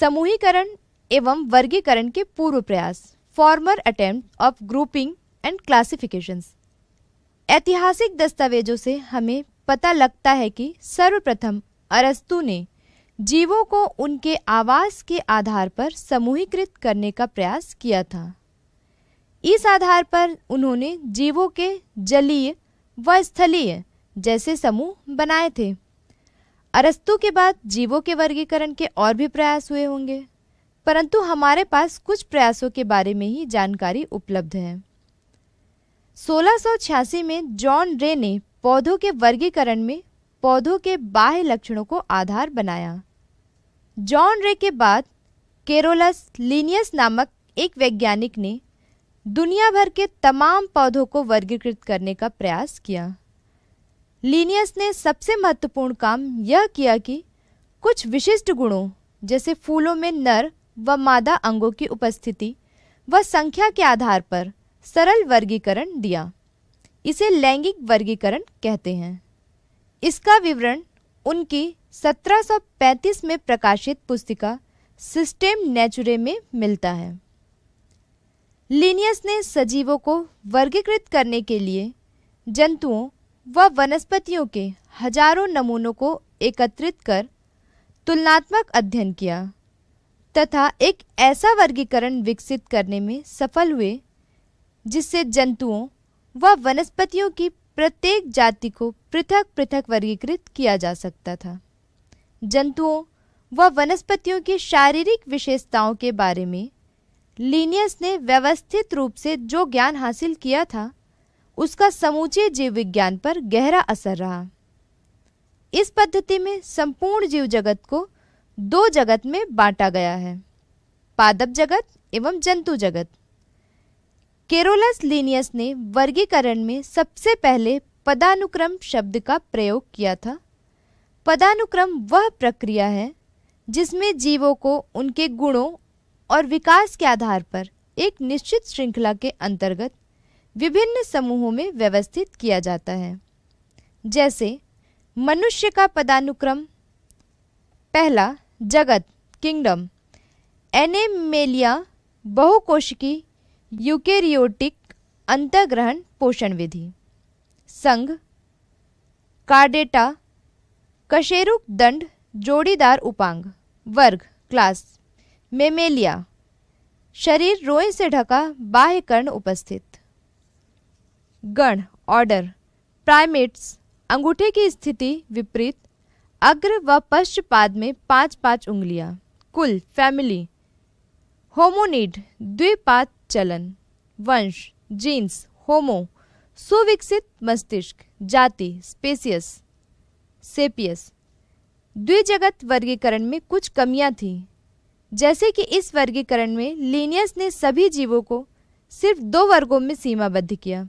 समूहीकरण एवं वर्गीकरण के पूर्व प्रयास former attempt of grouping and classification ऐतिहासिक दस्तावेजों से हमें पता लगता है कि सर्वप्रथम अरस्तु ने जीवों को उनके आवास के आधार पर समूहीकृत करने का प्रयास किया था इस आधार पर उन्होंने जीवों के जलीय व स्थलीय जैसे समूह बनाए थे अरस्तु के बाद जीवों के वर्गीकरण के और भी प्रयास हुए होंगे परंतु हमारे पास कुछ प्रयासों के बारे में ही जानकारी उपलब्ध है सोलह में जॉन रे ने पौधों के वर्गीकरण में पौधों के बाह्य लक्षणों को आधार बनाया जॉन रे के बाद केरोलस लीनियस नामक एक वैज्ञानिक ने दुनिया भर के तमाम पौधों को वर्गीकृत करने का प्रयास किया लीनियस ने सबसे महत्वपूर्ण काम यह किया कि कुछ विशिष्ट गुणों जैसे फूलों में नर व मादा अंगों की उपस्थिति व संख्या के आधार पर सरल वर्गीकरण दिया इसे लैंगिक वर्गीकरण कहते हैं इसका विवरण उनकी 1735 में प्रकाशित पुस्तिका सिस्टेम नेचुरे में मिलता है लीनियस ने सजीवों को वर्गीकृत करने के लिए जंतुओं व वनस्पतियों के हजारों नमूनों को एकत्रित कर तुलनात्मक अध्ययन किया तथा एक ऐसा वर्गीकरण विकसित करने में सफल हुए जिससे जंतुओं व वनस्पतियों की प्रत्येक जाति को पृथक पृथक वर्गीकृत किया जा सकता था जंतुओं व वनस्पतियों की शारीरिक विशेषताओं के बारे में लीनियस ने व्यवस्थित रूप से जो ज्ञान हासिल किया था उसका समूचे जीव विज्ञान पर गहरा असर रहा इस पद्धति में संपूर्ण जीव जगत को दो जगत में बांटा गया है पादप जगत एवं जंतु जगत केरोलस लीनियस ने वर्गीकरण में सबसे पहले पदानुक्रम शब्द का प्रयोग किया था पदानुक्रम वह प्रक्रिया है जिसमें जीवों को उनके गुणों और विकास के आधार पर एक निश्चित श्रृंखला के अंतर्गत विभिन्न समूहों में व्यवस्थित किया जाता है जैसे मनुष्य का पदानुक्रम पहला जगत किंगडम एनेमेलिया बहुकोशिकी यूकेरियोटिक अंतग्रहण पोषण विधि संघ कार्डेटा कशेरुक दंड जोड़ीदार उपांग वर्ग क्लास मेमेलिया शरीर रोए से ढका बाह्य कर्ण उपस्थित गण ऑर्डर प्राइमेट्स अंगूठे की स्थिति विपरीत अग्र व पश्चपाद में पांच पांच उंगलियां कुल फैमिली होमोनिड द्विपाद चलन वंश जीन्स होमो सुविकसित मस्तिष्क जाति स्पेसियस सेपियस द्विजगत वर्गीकरण में कुछ कमियां थीं जैसे कि इस वर्गीकरण में लीनियस ने सभी जीवों को सिर्फ दो वर्गों में सीमाबद्ध किया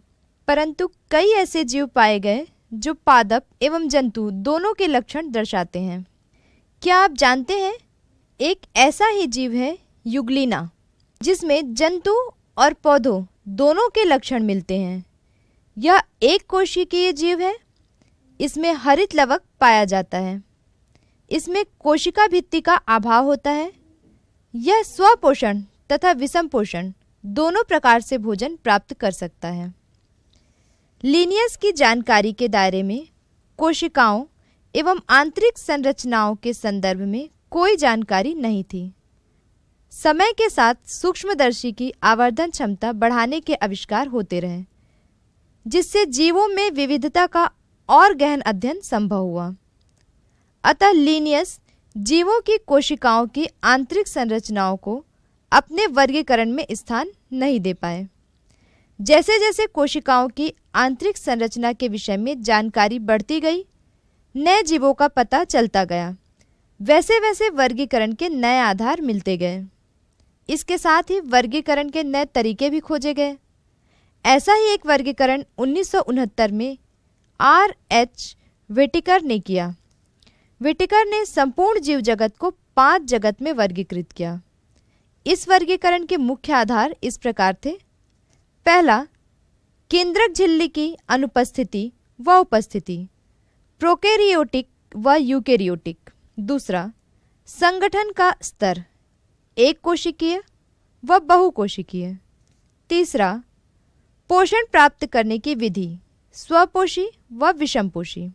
परंतु कई ऐसे जीव पाए गए जो पादप एवं जंतु दोनों के लक्षण दर्शाते हैं क्या आप जानते हैं एक ऐसा ही जीव है युगलीना जिसमें जंतु और पौधों दोनों के लक्षण मिलते हैं यह एक कोशिकीय जीव है इसमें हरित लवक पाया जाता है इसमें कोशिका भित्ति का अभाव होता है यह स्वपोषण तथा विषम पोषण दोनों प्रकार से भोजन प्राप्त कर सकता है लीनियस की जानकारी के दायरे में कोशिकाओं एवं आंतरिक संरचनाओं के संदर्भ में कोई जानकारी नहीं थी समय के साथ सूक्ष्मदर्शी की आवर्धन क्षमता बढ़ाने के आविष्कार होते रहे जिससे जीवों में विविधता का और गहन अध्ययन संभव हुआ अतः लीनियस जीवों की कोशिकाओं की आंतरिक संरचनाओं को अपने वर्गीकरण में स्थान नहीं दे पाए जैसे जैसे कोशिकाओं की आंतरिक संरचना के विषय में जानकारी बढ़ती गई नए जीवों का पता चलता गया वैसे वैसे वर्गीकरण के नए आधार मिलते गए इसके साथ ही वर्गीकरण के नए तरीके भी खोजे गए ऐसा ही एक वर्गीकरण उन्नीस में आर एच वेटिकर ने किया वेटिकर ने संपूर्ण जीव जगत को पांच जगत में वर्गीकृत किया इस वर्गीकरण के मुख्य आधार इस प्रकार थे पहला केंद्रक झिल्ली की अनुपस्थिति व उपस्थिति प्रोकेरियोटिक व यूकेरियोटिक दूसरा संगठन का स्तर एक कोशिकीय व बहुकोशिकीय तीसरा पोषण प्राप्त करने की विधि स्वपोषी व विषमपोषी